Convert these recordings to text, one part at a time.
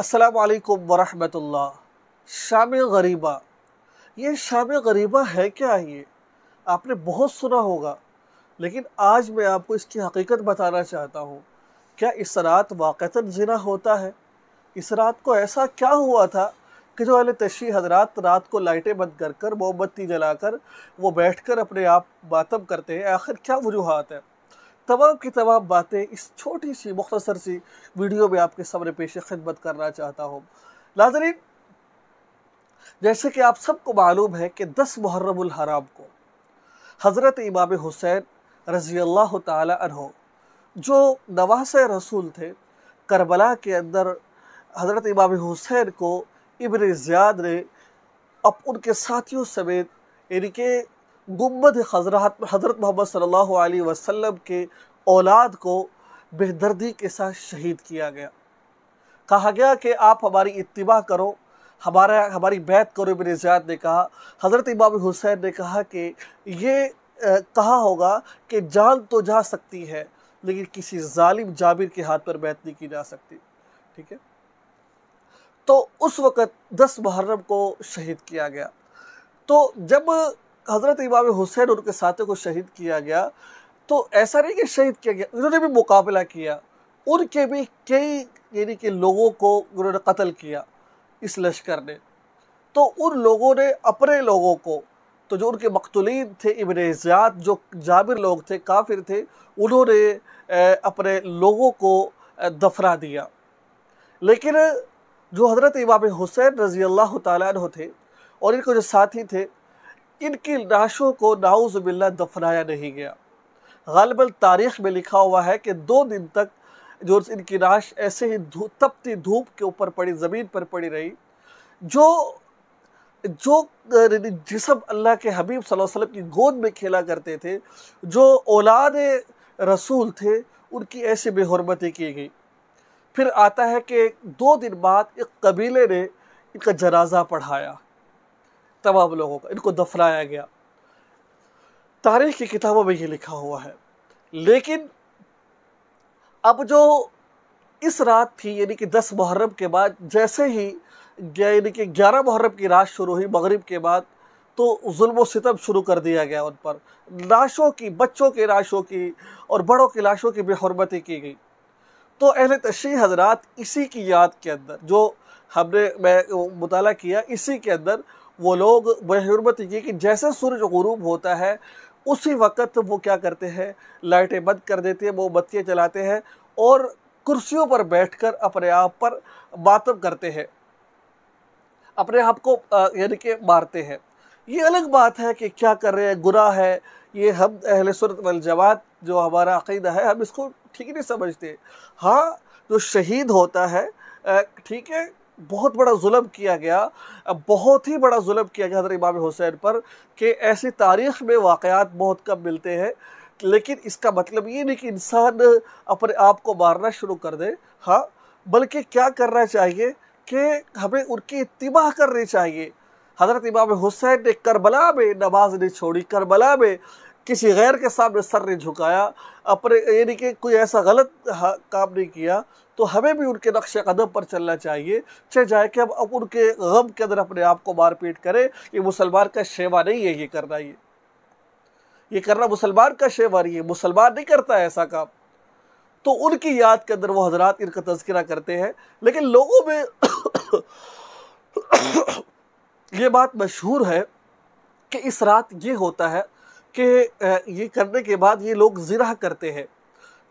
असलकम वरहमतुल्ला शाम गरीबा ये शाम गरीबा है क्या ये आपने बहुत सुना होगा लेकिन आज मैं आपको इसकी हकीकत बताना चाहता हूँ क्या इस रात वाक़ता जना होता है इस रात को ऐसा क्या हुआ था कि जो अल तशी हजरात रात को लाइटें बंद कर कर मोमबत्ती जलाकर वो बैठ कर अपने आप मातम करते हैं आखिर क्या वजूहत है तमाम की तमाम बातें इस छोटी सी मुख्तसर सी वीडियो में आपके सामने पेश खिदमत करना चाहता हूँ नाजरीन जैसे कि आप सबको मालूम है कि दस मुहर्रमुल हराम को हज़रत इमाम हुसैन रज़ी अल्लाह तहो जो नवास रसूल थे करबला के अंदर हज़रत इमाम हुसैन को इबन ज़ियाद ने अब उनके साथियों समेत यानी कि गुम्बद हजरत हजरत मोहम्मद सल्लल्लाहु अलैहि वसल्लम के औलाद को बेदर्दी के साथ शहीद किया गया कहा गया कि आप हमारी इतबा करो हमारा हमारी बैत करो मेरे ज़्यादात ने कहा हज़रत इमाम हुसैन ने कहा कि ये कहा होगा कि जान तो जा सकती है लेकिन किसी जालिम जाबिर के हाथ पर बैत नहीं की जा सकती ठीक है तो उस वक़्त दस मुहर्रम को शहीद किया गया तो जब हज़रत इमाम हुसैन उनके साथियों को शहीद किया गया तो ऐसा नहीं कि शहीद किया गया उन्होंने भी मुकाबला किया उनके भी कई यानी कि लोगों को उन्होंने कत्ल किया इस लश्कर ने तो उन लोगों ने अपने लोगों को तो जो उनके मकतुलीन थे इबन ज़ियाद जो जाबिर लोग थे काफिर थे उन्होंने अपने लोगों को दफरा दिया लेकिन जो हज़रत इमाम हुसैन रज़ी अल्लाह तु थे और इनके जो साथी थे इनकी लाशों को बिल्ला दफनाया नहीं गया गलबल तारीख में लिखा हुआ है कि दो दिन तक जो इनकी लाश ऐसे ही धूप तपती धूप के ऊपर पड़ी ज़मीन पर पड़ी रही जो जो जिसम अल्लाह के हबीब वसल्लम की गोद में खेला करते थे जो औलाद रसूल थे उनकी ऐसी बेहरमती की गई फिर आता है कि दो दिन बाद एक कबीले ने इनका जनाजा पढ़ाया तमाम लोगों का इनको दफनाया गया तारीख की किताबों में ये लिखा हुआ है लेकिन अब जो इस रात थी यानी कि दस मुहर्रम के बाद जैसे ही यानी कि ग्यारह मुहर्रम की रात शुरू हुई मगरिब के बाद तो जुल्म सितम शुरू कर दिया गया उन पर लाशों की बच्चों के लाशों की और बड़ों की लाशों की बेहरमती की गई तो अहल तशी हजरात इसी की याद के अंदर जो हमने मैं मुताला किया इसी के अंदर वो लोग बरहरमत ये कि जैसे सूरज गरूब होता है उसी वक्त वो क्या करते हैं लाइटें बंद कर देते हैं वो बत्तियाँ चलाते हैं और कुर्सियों पर बैठकर अपने आप पर बातम करते हैं अपने आप को यानी कि मारते हैं ये अलग बात है कि क्या कर रहे हैं गुरा है ये हम अहल सुरत वलजवात जो हमारा अकीदा है हम इसको ठीक नहीं समझते हाँ जो शहीद होता है ठीक है बहुत बड़ा जुल्म किया गया बहुत ही बड़ा जुल्म किया गया हज़रत इमाम हुसैन पर कि ऐसी तारीख़ में वाकयात बहुत कम मिलते हैं लेकिन इसका मतलब ये नहीं कि इंसान अपने आप को मारना शुरू कर दे हाँ बल्कि क्या करना चाहिए कि हमें उनकी इतबाह करनी चाहिए हज़रत इमाम हुसैन ने करबला में नमाज नहीं छोड़ी करबला में किसी गैर के सामने सर नहीं झुकाया अपने यानी कि कोई ऐसा गलत काम नहीं किया तो हमें भी उनके नक्श कदम पर चलना चाहिए चाहे जाए कि हम अब उनके गम के अंदर अपने आप को मारपीट करें ये मुसलमान का शेवा नहीं है ये करना ये ये करना मुसलमान का शेवा नहीं है मुसलमान नहीं करता ऐसा काम तो उनकी याद के अंदर वो हजरात इनका तस्करा करते हैं लेकिन लोगों में ये बात मशहूर है कि इस रात ये होता है कि ये करने के बाद ये लोग ज़रा करते हैं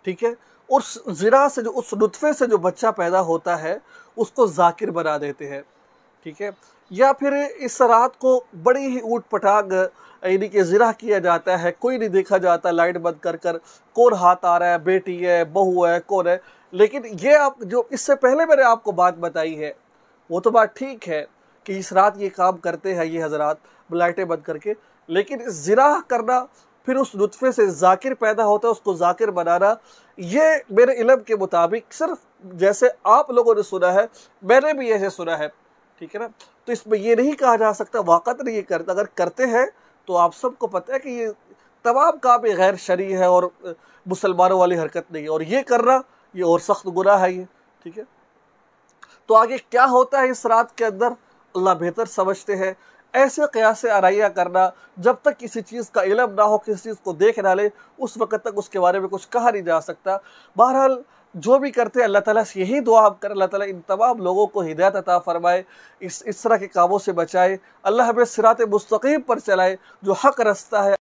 ठीक है उस ज़रा से जो उस नुतफ़े से जो बच्चा पैदा होता है उसको जाकिर बना देते हैं ठीक है या फिर इस रात को बड़ी ही ऊट पटाग यानी कि ज़रा किया जाता है कोई नहीं देखा जाता लाइट बंद कर कर कौन हाथ आ रहा है बेटी है बहू है कौन है लेकिन ये आप जो इससे पहले मैंने आपको बात बताई है वो तो बात ठीक है कि इस रात ये काम करते हैं ये हजरात लाइटें बंद करके लेकिन ज़रा करना फिर उस लुफ़े से जाकिर पैदा होता है उसको जाकिर बनाना ये मेरे इलम के मुताबिक सिर्फ जैसे आप लोगों ने सुना है मैंने भी ऐसे सुना है ठीक है ना तो इसमें ये नहीं कहा जा सकता वाकत नहीं ये करता अगर करते हैं तो आप सबको पता है कि ये तमाम काम ये गैर शरी है और मुसलमानों वाली हरकत नहीं है और ये करना ये और सख्त गुना है ये ठीक है तो आगे क्या होता है इस रात के अंदर अल्लाह बेहतर समझते हैं ऐसे क्यास आरइया करना जब तक किसी चीज़ का इलम ना हो किसी चीज़ को देख ना ले उस वक्त तक उसके बारे में कुछ कहा नहीं जा सकता बहरहाल जो भी करते हैं अल्लाह ताला से यही दुआ हम कर अल्लाह ताला इन तमाम लोगों को हिदायत अता फ़रमाए इस इस तरह के कामों से बचाए अल्लाह हमें सिरात मुस्तकीम पर चलाए जो हक रस्ता है